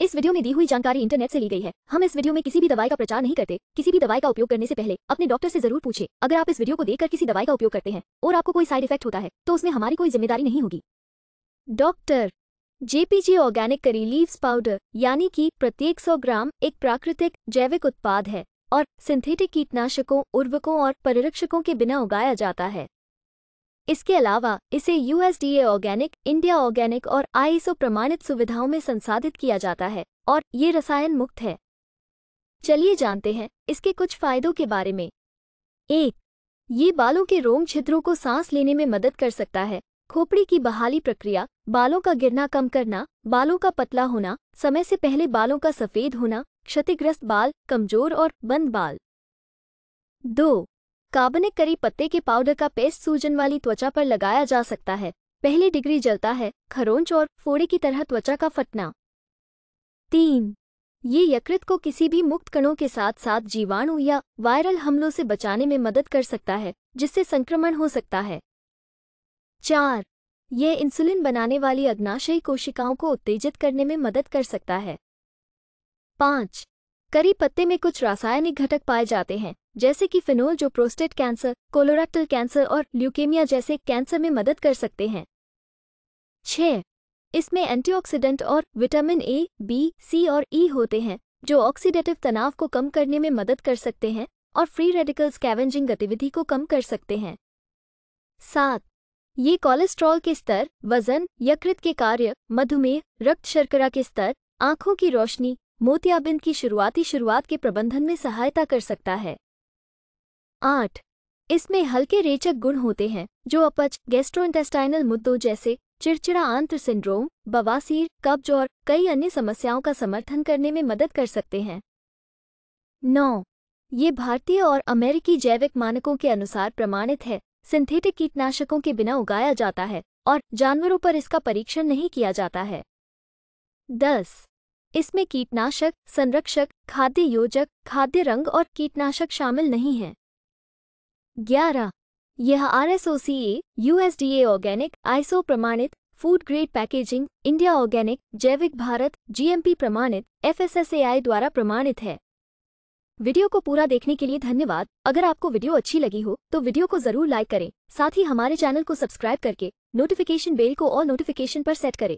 इस वीडियो में दी हुई जानकारी इंटरनेट से ली गई है हम इस वीडियो में किसी भी दवाई का प्रचार नहीं करते किसी भी दवाई का उपयोग करने से पहले अपने डॉक्टर से जरूर पूछे अगर आप इस वीडियो को देखकर किसी दवाई का उपयोग करते हैं और आपको कोई साइड इफेक्ट होता है तो उसमें हमारी कोई जिम्मेदारी नहीं होगी doctor JPG organic curry leaves powder यानी कि प्रत्येक सौ ग्राम एक प्राकृतिक जैविक उत्पाद है और सिंथेटिक कीटनाशकों उर्वकों और परिरक्षकों के बिना उगाया जाता है इसके अलावा इसे यूएसडीए ऑर्गेनिक इंडिया ऑर्गेनिक और आईएसओ प्रमाणित सुविधाओं में संसाधित किया जाता है और ये रसायन मुक्त है चलिए जानते हैं इसके कुछ फायदों के बारे में एक ये बालों के रोम छिद्रों को सांस लेने में मदद कर सकता है खोपड़ी की बहाली प्रक्रिया बालों का गिरना कम करना बालों का पतला होना समय से पहले बालों का सफेद होना क्षतिग्रस्त बाल कमजोर और बंद बाल दो कार्बनिक करी पत्ते के पाउडर का पेस्ट सूजन वाली त्वचा पर लगाया जा सकता है पहली डिग्री जलता है खरोंच और फोड़े की तरह त्वचा का फटना तीन ये यकृत को किसी भी मुक्त कणों के साथ साथ जीवाणु या वायरल हमलों से बचाने में मदद कर सकता है जिससे संक्रमण हो सकता है चार यह इंसुलिन बनाने वाली अग्नाशयी कोशिकाओं को उत्तेजित करने में मदद कर सकता है पाँच करी पत्ते में कुछ रासायनिक घटक पाए जाते हैं जैसे कि फिनोल जो प्रोस्टेट कैंसर कोलोरेक्टल कैंसर और ल्यूकेमिया जैसे कैंसर में मदद कर सकते हैं छः इसमें एंटीऑक्सीडेंट और विटामिन ए बी सी और ई e होते हैं जो ऑक्सीडेटिव तनाव को कम करने में मदद कर सकते हैं और फ्री रेडिकल स्कैवेंजिंग गतिविधि को कम कर सकते हैं सात ये कोलेस्ट्रॉल के स्तर वजन यकृत के कार्य मधुमेह रक्त शर्करा के स्तर आंखों की रोशनी मोतियाबिंद की शुरुआती शुरुआत के प्रबंधन में सहायता कर सकता है आठ इसमें हल्के रेचक गुण होते हैं जो अपच इंटेस्टाइनल मुद्दों जैसे चिड़चिड़ा आंत्र सिंड्रोम बवासीर कब्ज और कई अन्य समस्याओं का समर्थन करने में मदद कर सकते हैं नौ ये भारतीय और अमेरिकी जैविक मानकों के अनुसार प्रमाणित है सिंथेटिक कीटनाशकों के बिना उगाया जाता है और जानवरों पर इसका परीक्षण नहीं किया जाता है दस इसमें कीटनाशक संरक्षक खाद्य योजक खाद्य रंग और कीटनाशक शामिल नहीं हैं ग्यारह यह R S O C A U S D A organic ISO प्रमाणित food grade packaging India organic जैविक भारत जीएमपी प्रमाणित एफएसएसएआई द्वारा प्रमाणित है वीडियो को पूरा देखने के लिए धन्यवाद अगर आपको वीडियो अच्छी लगी हो तो वीडियो को जरूर लाइक करें साथ ही हमारे चैनल को सब्सक्राइब करके नोटिफिकेशन बेल को और नोटिफिकेशन पर सेट करें